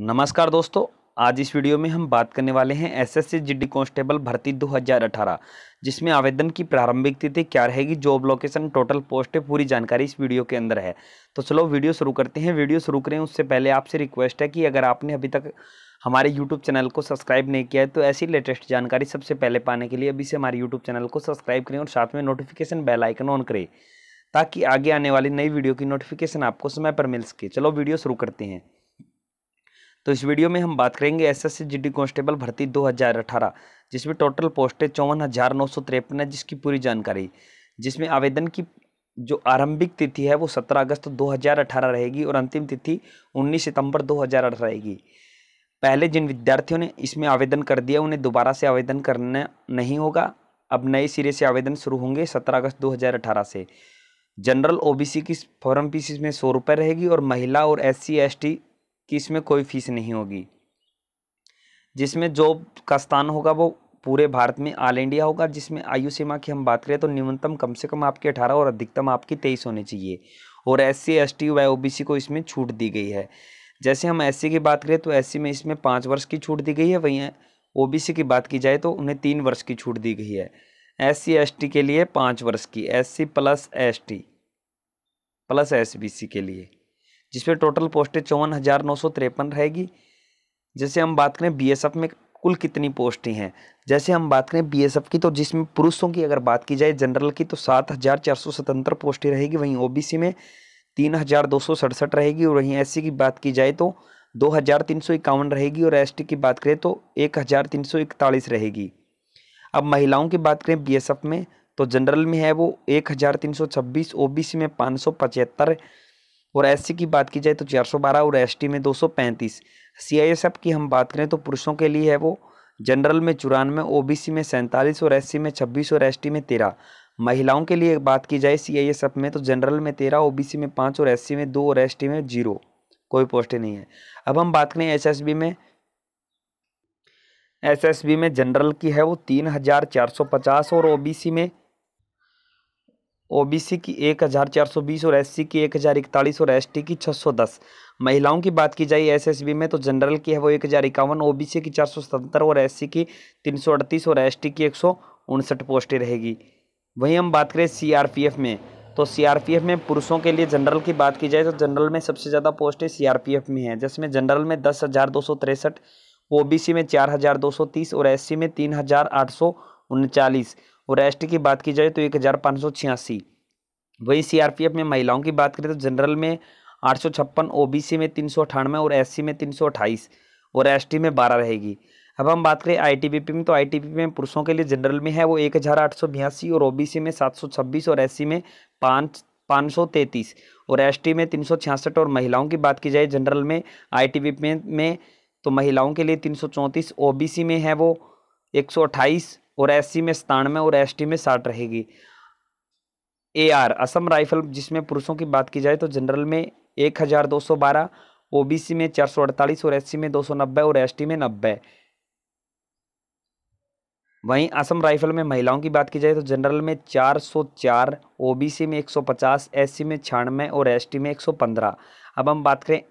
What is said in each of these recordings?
नमस्कार दोस्तों आज इस वीडियो में हम बात करने वाले हैं एसएससी जीडी कांस्टेबल भर्ती 2018 जिसमें आवेदन की प्रारंभिक तिथि क्या रहेगी जॉब लोकेशन टोटल पोस्ट है पूरी जानकारी इस वीडियो के अंदर है तो चलो वीडियो शुरू करते हैं वीडियो शुरू करें उससे पहले आपसे रिक्वेस्ट है कि अगर आपने अभी तक हमारे यूट्यूब चैनल को सब्सक्राइब नहीं किया है तो ऐसी लेटेस्ट जानकारी सबसे पहले पाने के लिए अभी से हमारे यूट्यूब चैनल को सब्सक्राइब करें और साथ में नोटिफिकेशन बेल आइकन ऑन करें ताकि आगे आने वाली नई वीडियो की नोटिफिकेशन आपको समय पर मिल सके चलो वीडियो शुरू करते हैं तो इस वीडियो में हम बात करेंगे एस एस कांस्टेबल भर्ती 2018 जिसमें टोटल पोस्टें चौवन हज़ार नौ सौ तिरपन है जिसकी पूरी जानकारी जिसमें आवेदन की जो आरंभिक तिथि है वो 17 अगस्त 2018 रहेगी और अंतिम तिथि 19 सितंबर 2018 रहेगी पहले जिन विद्यार्थियों ने इसमें आवेदन कर दिया उन्हें दोबारा से आवेदन करना नहीं होगा अब नए सिरे से आवेदन शुरू होंगे सत्रह अगस्त दो से जनरल ओ की फॉर्म फीस इसमें सौ रुपये रहेगी और महिला और एस सी कि इसमें कोई फीस नहीं होगी जिसमें जॉब का स्थान होगा वो पूरे भारत में ऑल इंडिया होगा जिसमें आयु सीमा की हम बात करें तो न्यूनतम कम से कम आपकी अठारह और अधिकतम आपकी तेईस होनी चाहिए और एस सी एस टी व ओ बी सी को इसमें छूट दी गई है जैसे हम एस सी की बात करें तो एस सी में इसमें पाँच वर्ष की छूट दी गई है वहीं ओ बी सी की बात की जाए तो उन्हें तीन वर्ष की छूट दी गई है एस सी एस टी के लिए पाँच वर्ष की S C plus S T plus S B C के लिए जिसमें टोटल पोस्टें चौवन हज़ार नौ सौ तिरपन रहेगी जैसे हम बात करें एफ में कुल कितनी पोस्टें हैं जैसे हम बात करें बीएसएफ की तो जिसमें पुरुषों की अगर बात की जाए जनरल की तो सात हज़ार चार सौ सतहत्तर पोस्टें रहेगी वहीं ओबीसी में तीन हज़ार दो सौ सड़सठ रहेगी और वहीं एससी की बात की जाए तो दो हज़ार तीन सौ इक्यावन रहेगी और एसटी की बात करें तो एक हज़ार तीन सौ इकतालीस रहेगी अब महिलाओं की बात करें एफ में तो जनरल में है वो एक हज़ार तीन सौ छब्बीस सी में पाँच सौ पचहत्तर और एस की बात की जाए तो चार और एस में 235 सीआईएसएफ की हम बात करें तो पुरुषों के लिए है वो जनरल में चौरानवे ओबीसी में सैंतालीस और एस में छब्बीस और एस में तेरह महिलाओं के लिए बात की जाए सीआईएसएफ में तो जनरल में तेरह ओबीसी में पाँच और एस में दो और एस में जीरो कोई पोस्ट नहीं है अब हम बात करें एस में एस में जनरल की है वो तीन हज़ार चार सौ पचास और ओ में ओबीसी की एक हज़ार चार सौ बीस और एससी की एक हज़ार इकतालीस और एसटी की छः सौ दस महिलाओं की बात की जाए एसएसबी में तो जनरल की है वो एक हज़ार इक्यावन ओबीसी की चार सौ सत्तर और एससी की तीन सौ अड़तीस और एसटी की एक सौ उनसठ पोस्टें रहेगी वहीं हम बात करें सीआरपीएफ में तो सीआरपीएफ में पुरुषों के लिए जनरल की बात की जाए तो जनरल में सबसे ज़्यादा पोस्टें एफ में हैं जिसमें जनरल में दस हज़ार दो सौ तिरसठ ओबीसी में चार हज़ार दो सौ तीस और एससी में तीन हज़ार आठ सौ उनचालीस और एसटी की बात की जाए तो एक हज़ार पाँच सौ छियासी वही सीआरपीएफ में महिलाओं की बात करें तो जनरल में आठ सौ छप्पन ओबीसी में तीन सौ अठानवे और एससी में तीन सौ अट्ठाईस और एसटी में बारह रहेगी अब हम बात करें आईटीबीपी में तो आईटीबीपी में पुरुषों के लिए जनरल में है वो एक हज़ार आठ सौ बयासी और ओबीसी में सात सौ छब्बीस और एससी में पाँच पाँच सौ तैंतीस और एसटी में तीन सौ छियासठ और महिलाओं की बात की जाए जनरल में आईटीबीपी में, में तो महिलाओं के लिए तीन सौ चौंतीस ओबीसी में है वो एक सौ अट्ठाईस और एससी में सतानवे और एसटी में साठ रहेगी ए आर असम राइफल जिसमें पुरुषों की बात की जाए तो जनरल में एक हज़ार दो सौ बारह ओबीसी में चार सौ अड़तालीस और एससी में दो सौ नब्बे और एसटी में नब्बे वहीं असम राइफल में महिलाओं की बात की जाए तो जनरल में चार सौ चार ओबीसी में एक सौ पचास एससी में छियानवे और टी में एक सौ पंद्रह अब हम बात करें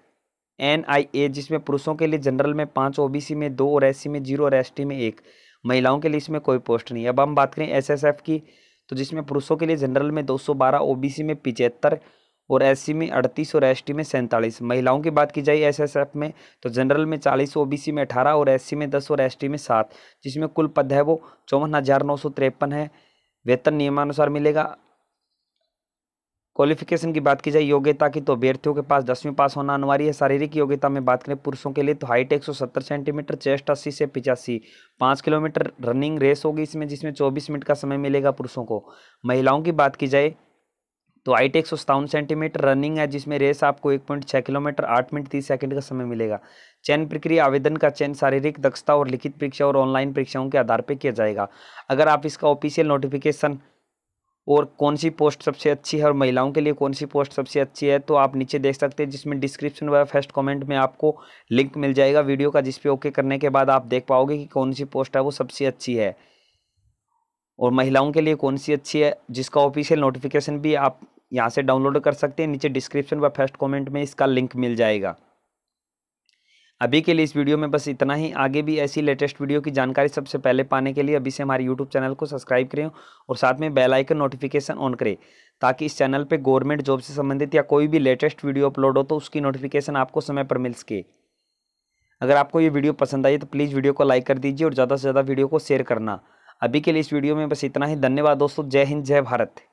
एन आई ए जिसमें पुरुषों के लिए जनरल में पाँच ओबीसी में दो और एससी में जीरो और टी में एक महिलाओं के लिए इसमें कोई पोस्ट नहीं अब हम बात करें एसएसएफ की तो जिसमें पुरुषों के लिए जनरल में 212 ओबीसी में पिचहत्तर और एससी में अड़तीस और एसटी में सैंतालीस महिलाओं की बात की जाए एसएसएफ में तो जनरल में चालीस ओबीसी में अठारह और एससी में दस और एसटी में सात जिसमें कुल पद है वो चौवन हज़ार नौ सौ तिरपन है वेतन नियमानुसार मिलेगा क्वालिफिकेशन की बात की जाए योग्यता की तो अभ्यर्थियों के पास दसवीं पास होना अनिवार्य है शारीरिक योग्यता में बात करें पुरुषों के लिए तो हाइट एक सेंटीमीटर चेस्ट अस्सी से पिचासी पाँच किलोमीटर रनिंग रेस होगी इसमें जिसमें चौबीस मिनट का समय मिलेगा पुरुषों को महिलाओं की बात की जाए तो हाइट एक सौ सतावन सेंटीमीटर रनिंग है जिसमें रेस आपको एक पॉइंट छः किलोमीटर आठ मिनट तीस सेकंड का समय मिलेगा चयन प्रक्रिया आवेदन का चयन शारीरिक दक्षता और लिखित परीक्षा और ऑनलाइन परीक्षाओं के आधार पर किया जाएगा अगर आप इसका ऑफिशियल नोटिफिकेशन और कौन सी पोस्ट सबसे अच्छी है और महिलाओं के लिए कौन सी पोस्ट सबसे अच्छी है तो आप नीचे देख सकते हैं जिसमें डिस्क्रिप्शन व फर्स्ट कमेंट में आपको लिंक मिल जाएगा वीडियो का जिसपे ओके करने के बाद आप देख पाओगे कि कौन सी पोस्ट है वो सबसे अच्छी है और महिलाओं के लिए कौन सी अच्छी है जिसका ऑफिशियल नोटिफिकेशन भी आप यहाँ से डाउनलोड कर सकते हैं नीचे डिस्क्रिप्शन व फर्स्ट कॉमेंट में इसका लिंक मिल जाएगा अभी के लिए इस वीडियो में बस इतना ही आगे भी ऐसी लेटेस्ट वीडियो की जानकारी सबसे पहले पाने के लिए अभी से हमारे यूट्यूब चैनल को सब्सक्राइब करें और साथ में बेल आइकन नोटिफिकेशन ऑन करें ताकि इस चैनल पे गवर्नमेंट जॉब से संबंधित या कोई भी लेटेस्ट वीडियो अपलोड हो तो उसकी नोटिफिकेशन आपको समय पर मिल सके अगर आपको ये वीडियो पसंद आई तो प्लीज़ वीडियो को लाइक कर दीजिए और ज़्यादा से ज़्यादा वीडियो को शेयर करना अभी के लिए इस वीडियो में बस इतना ही धन्यवाद दोस्तों जय हिंद जय भारत